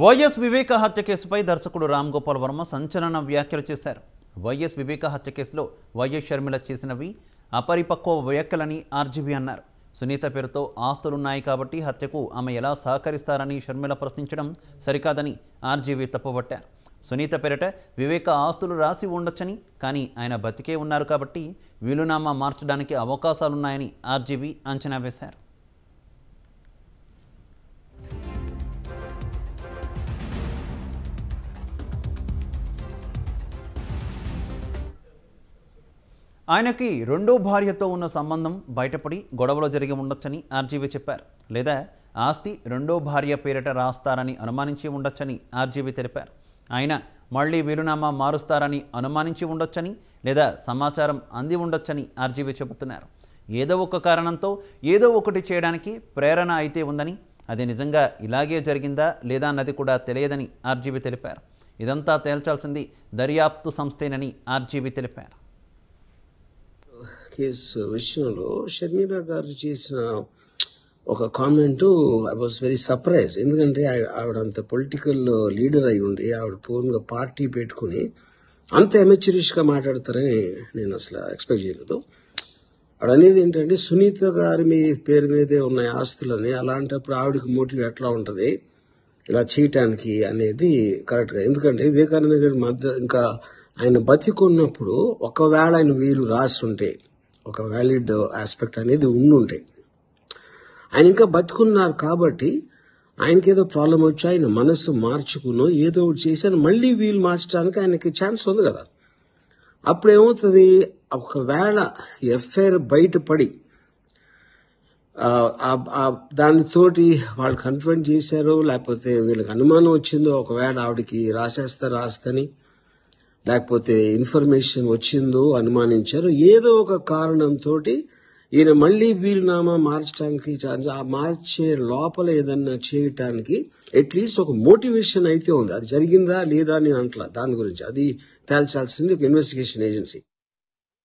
YS వివేక హత్య కేసుపై దర్శకుడు రామ్ గోపాల్ వర్మ సంచలన వ్యాఖ్యలు చేశారు వైఎస్ వివేక హత్య కేసులో వైఎస్ షర్మిల చేసినవి అపరిపక్వ వ్యాఖ్యలని ఆర్జీబీ అన్నారు సునీత పేరుతో ఆస్తులున్నాయి కాబట్టి హత్యకు ఆమె ఎలా సహకరిస్తారని షర్మిల ప్రశ్నించడం సరికాదని ఆర్జీబీ తప్పబట్టారు సునీత పేరిట వివేక ఆస్తులు రాసి ఉండొచ్చని కానీ ఆయన బతికే ఉన్నారు కాబట్టి వీలునామా మార్చడానికి అవకాశాలున్నాయని ఆర్జీబీ అంచనా వేశారు ఆయనకి రెండో భార్యతో ఉన్న సంబంధం బయటపడి గొడవలో జరిగి ఉండొచ్చని ఆర్జీవీ చెప్పారు లేదా ఆస్తి రెండో భార్య పేరిట రాస్తారని అనుమానించి ఉండొచ్చని ఆర్జీవీ తెలిపారు ఆయన మళ్లీ వీలునామా మారుస్తారని అనుమానించి ఉండొచ్చని లేదా సమాచారం అంది ఉండొచ్చని ఆర్జీవీ చెబుతున్నారు ఏదో ఒక కారణంతో ఏదో ఒకటి చేయడానికి ప్రేరణ అయితే ఉందని అది నిజంగా ఇలాగే జరిగిందా లేదా అన్నది కూడా తెలియదని ఆర్జీవీ తెలిపారు ఇదంతా తేల్చాల్సింది దర్యాప్తు సంస్థేనని ఆర్జీవీ తెలిపారు కేసు విషయంలో షర్మిల గారు చేసిన ఒక comment I was very surprise ఎందుకంటే ఆవిడ అంత పొలిటికల్ లీడర్ అయి ఉండి ఆవిడ పూర్ణంగా పార్టీ పెట్టుకుని అంత ఎమెచ్యూరిష్గా మాట్లాడతారని నేను అసలు ఎక్స్పెక్ట్ చేయలేదు ఆవిడ అనేది ఏంటంటే సునీత గారి మీ పేరు మీదే ఉన్న ఆస్తులని అలాంటప్పుడు ఆవిడకి మోటివ్ ఎట్లా ఉంటుంది ఇలా చేయటానికి అనేది కరెక్ట్గా ఎందుకంటే వివేకానంద గారి మధ్య ఇంకా ఆయన బతికున్నప్పుడు ఒకవేళ ఆయన వీలు రాసుంటే ఒక వ్యాలిడ్ ఆస్పెక్ట్ అనేది ఉండుంటాయి ఆయన ఇంకా బతుకున్నారు కాబట్టి ఆయనకి ఏదో ప్రాబ్లం వచ్చి ఆయన మనసు మార్చుకునో ఏదో ఒకటి చేసి మళ్ళీ వీలు మార్చడానికి ఆయనకి ఛాన్స్ ఉంది కదా అప్పుడు ఏమవుతుంది ఒకవేళ ఎఫ్ఐఆర్ బయటపడి దానితోటి వాళ్ళు కన్ఫర్మ్ చేశారు లేకపోతే వీళ్ళకి అనుమానం వచ్చిందో ఒకవేళ ఆవిడకి రాసేస్తా రాస్తని లేకపోతే ఇన్ఫర్మేషన్ వచ్చిందో అనుమానించారు ఏదో ఒక కారణంతో ఈయన మళ్ళీ వీలునామా మార్చడానికి ఛాన్స్ ఆ మార్చే లోపల ఏదన్నా చేయటానికి అట్లీస్ట్ ఒక మోటివేషన్ అయితే ఉంది అది జరిగిందా లేదా నేను అంటలా దాని గురించి అది తేల్చాల్సింది ఒక ఇన్వెస్టిగేషన్ ఏజెన్సీ